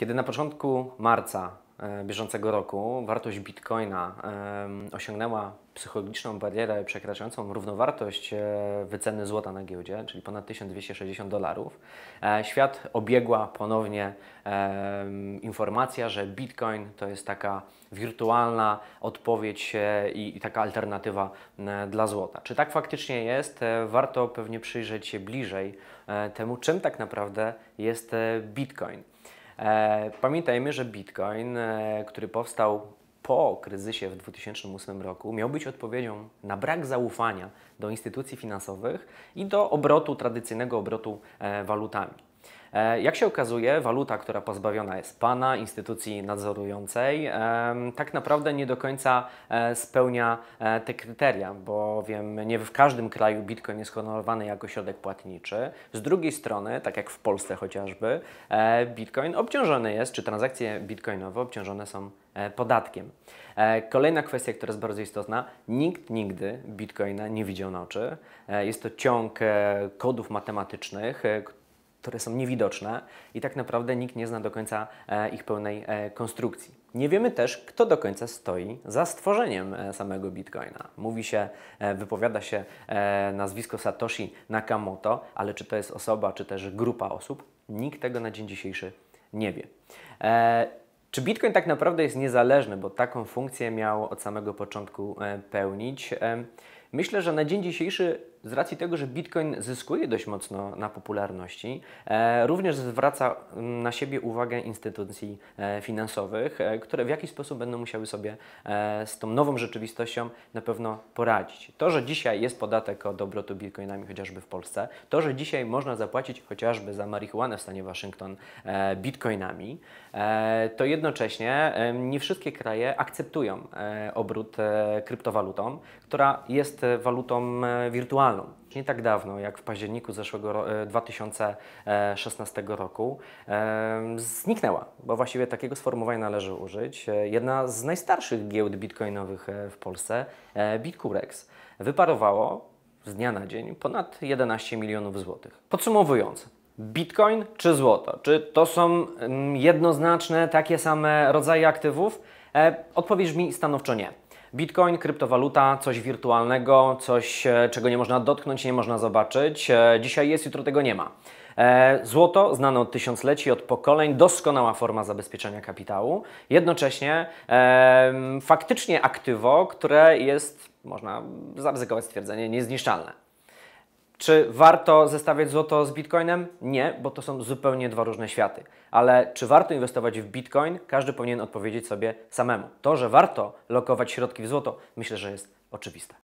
Kiedy na początku marca e, bieżącego roku wartość bitcoina osiągnęła psychologiczną barierę przekraczającą równowartość e, wyceny złota na giełdzie, czyli ponad 1260 dolarów, e, świat obiegła ponownie informacja, że bitcoin to jest taka wirtualna odpowiedź i taka alternatywa dla złota. Czy tak faktycznie jest? Warto pewnie przyjrzeć się bliżej temu, czym tak naprawdę jest bitcoin. E, pamiętajmy, że Bitcoin, e, który powstał po kryzysie w 2008 roku, miał być odpowiedzią na brak zaufania do instytucji finansowych i do obrotu, tradycyjnego obrotu e, walutami. E, jak się okazuje, waluta, która pozbawiona jest Pana, instytucji nadzorującej, tak naprawdę nie do końca e, spełnia e, te kryteria, bowiem nie w każdym kraju bitcoin jest honorowany jako środek płatniczy. Z drugiej strony, tak jak w Polsce chociażby, bitcoin obciążony jest, czy transakcje bitcoinowe obciążone są podatkiem. Kolejna kwestia, która jest bardzo istotna, nikt nigdy bitcoina nie widział na oczy. Jest to ciąg kodów matematycznych, które są niewidoczne i tak naprawdę nikt nie zna do końca e, ich pełnej e, konstrukcji. Nie wiemy też, kto do końca stoi za stworzeniem e, samego bitcoina. Mówi się, wypowiada się nazwisko Satoshi Nakamoto, ale czy to jest osoba, czy też grupa osób, nikt tego na dzień dzisiejszy nie wie. Czy Bitcoin tak naprawdę jest niezależny, bo taką funkcję miał od samego początku pełnić? Myślę, że na dzień dzisiejszy z racji tego, że Bitcoin zyskuje dość mocno na popularności, e, również zwraca mm, na siebie uwagę instytucji e, finansowych, e, które w jakiś sposób będą musiały sobie z tą nową rzeczywistością na pewno poradzić. To, że dzisiaj jest podatek od obrotu Bitcoinami chociażby w Polsce, to, że dzisiaj można zapłacić chociażby za marihuanę w stanie Waszyngton Bitcoinami, to jednocześnie nie wszystkie kraje akceptują obrót kryptowalutą, która jest walutą wirtualną nie tak dawno, jak w październiku zeszłego 2016 e, roku, zniknęła, bo właściwie takiego sformułowania należy użyć. E, jedna z najstarszych giełd bitcoinowych e, w Polsce, Bitcurex, wyparowało z dnia na dzień ponad 11 milionów złotych. Podsumowując, Bitcoin czy złoto? Czy to są mm, jednoznaczne takie same rodzaje aktywów? Odpowiedz mi stanowczo nie. Bitcoin, kryptowaluta, coś wirtualnego, coś, e, czego nie można dotknąć, nie można zobaczyć. E, dzisiaj jest, jutro tego nie ma. E, złoto, znane od tysiącleci, od pokoleń, doskonała forma zabezpieczenia kapitału. Jednocześnie faktycznie aktywo, które jest, można zaryzykować stwierdzenie, niezniszczalne. Czy warto zestawiać złoto z bitcoinem? Nie, bo to są zupełnie dwa różne światy. Ale czy warto inwestować w bitcoin? Każdy powinien odpowiedzieć sobie samemu. To, że warto lokować środki w złoto, myślę, że jest oczywiste.